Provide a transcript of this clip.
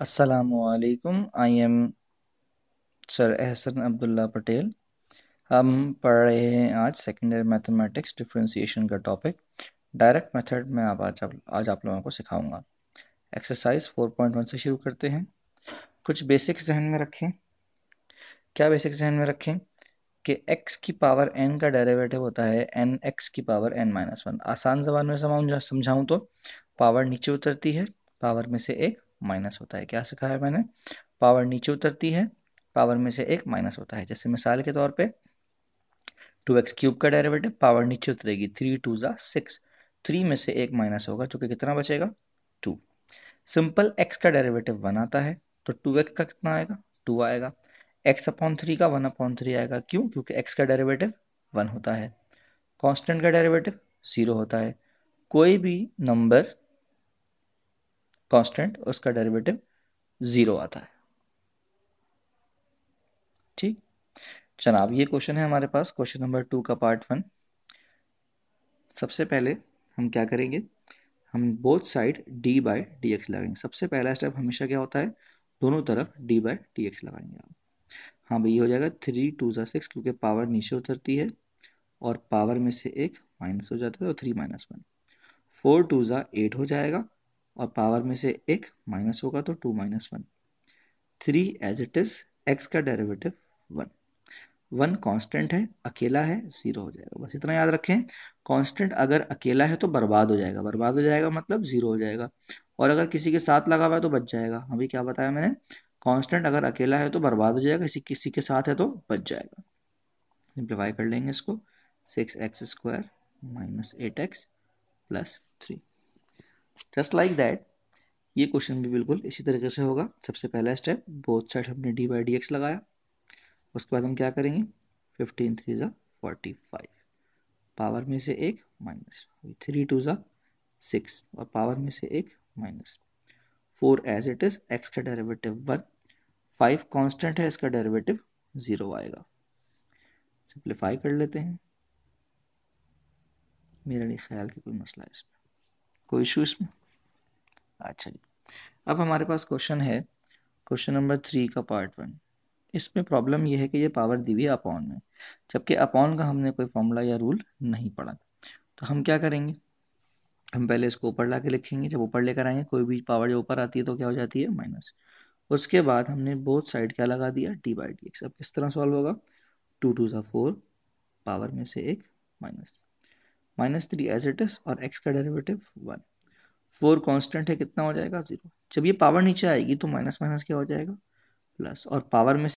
असलकम I am sir Ehsan Abdullah Patel हम पढ़ रहे हैं आज सेकेंडरी मैथमेटिक्स डिफ्रेंसीशन का टॉपिक डायरेक्ट मेथड में आप आज आज आप लोगों को सिखाऊंगा एक्सरसाइज 4.1 से शुरू करते हैं कुछ बेसिक जहन में रखें क्या बेसिक जहन में रखें कि x की पावर n का डेरिवेटिव होता है एन एक्स की पावर n माइनस वन आसान जबान में समझाऊँ तो पावर नीचे उतरती है पावर में से एक माइनस होता है क्या सिखाया है मैंने पावर नीचे उतरती है पावर में से एक माइनस होता है जैसे मिसाल के तौर पे टू एक्स क्यूब का डेरिवेटिव पावर नीचे उतरेगी थ्री टू ज़ा सिक्स थ्री में से एक माइनस होगा जो कि कितना बचेगा टू सिंपल एक्स का डेरिवेटिव वन आता है तो टू एक्स का कितना आएगा टू आएगा एक्स अपॉन थ्री का वन अपॉन थ्री आएगा क्यों क्योंकि एक्स का डेरिवेटिव वन होता है कॉन्स्टेंट का डेरिवेटिव ज़ीरो होता है कोई भी नंबर कांस्टेंट उसका डेरिवेटिव ज़ीरो आता है ठीक जनाब ये क्वेश्चन है हमारे पास क्वेश्चन नंबर टू का पार्ट वन सबसे पहले हम क्या करेंगे हम both side d by d x लगाएंगे सबसे पहला स्टेप हमेशा क्या होता है दोनों तरफ डी बाय डी एक्स लगाएंगे आप हाँ भाई ये हो जाएगा थ्री टू ज़ा सिक्स क्योंकि पावर नीचे उतरती है और पावर में से एक माइनस हो जाता है और three minus one four two ज़ा एट हो जाएगा और पावर में से एक माइनस होगा तो two minus one three as it is x का डेरिवेटिव वन वन कांस्टेंट है अकेला है जीरो हो जाएगा बस इतना याद रखें कांस्टेंट अगर अकेला है तो बर्बाद हो जाएगा बर्बाद हो जाएगा मतलब जीरो हो जाएगा और अगर किसी के साथ लगा हुआ है तो बच जाएगा अभी क्या बताया मैंने कांस्टेंट अगर अकेला है तो बर्बाद हो जाएगा किसी किसी के साथ है तो बच जाएगा सिंप्लीफाई कर लेंगे इसको six x square minus eight x plus three just like that ये क्वेश्चन भी बिल्कुल इसी तरीके से होगा सबसे पहला स्टेप बोथ साइड हमने डी बाई डी एक्स लगाया उसके बाद हम क्या करेंगे फिफ्टीन थ्री ज़ा फोर्टी फाइव पावर में से एक माइनस थ्री टू ज़ा सिक्स और पावर में से एक minus four as it is x का डेरिवेटिव वन फाइव कॉन्स्टेंट है इसका डेरिवेटिव ज़ीरो आएगा सिंप्लीफाई कर लेते हैं मेरा नहीं ख्याल कि कोई मसला है इसमें कोई इशू इसमें अच्छा जी अब हमारे पास क्वेश्चन है क्वेश्चन नंबर थ्री का पार्ट वन इसमें प्रॉब्लम यह है कि ये पावर दी हुई अपॉन में जबकि अपॉन का हमने कोई फॉर्मूला या रूल नहीं पढ़ा तो हम क्या करेंगे हम पहले इसको ऊपर ला के लिखेंगे जब ऊपर लेकर आएंगे कोई भी पावर जब ऊपर आती है तो क्या हो जाती है माइनस उसके बाद हमने बोथ साइड क्या लगा दिया डी बाई डी एक्स अब किस तरह सॉल्व होगा टू टू ज़ा फोर पावर में से एक minus minus three as it is और एक्स का डेरिवेटिव वन फोर कांस्टेंट है कितना हो जाएगा जीरो जब ये पावर नीचे आएगी तो माइनस माइनस क्या हो जाएगा प्लस और पावर में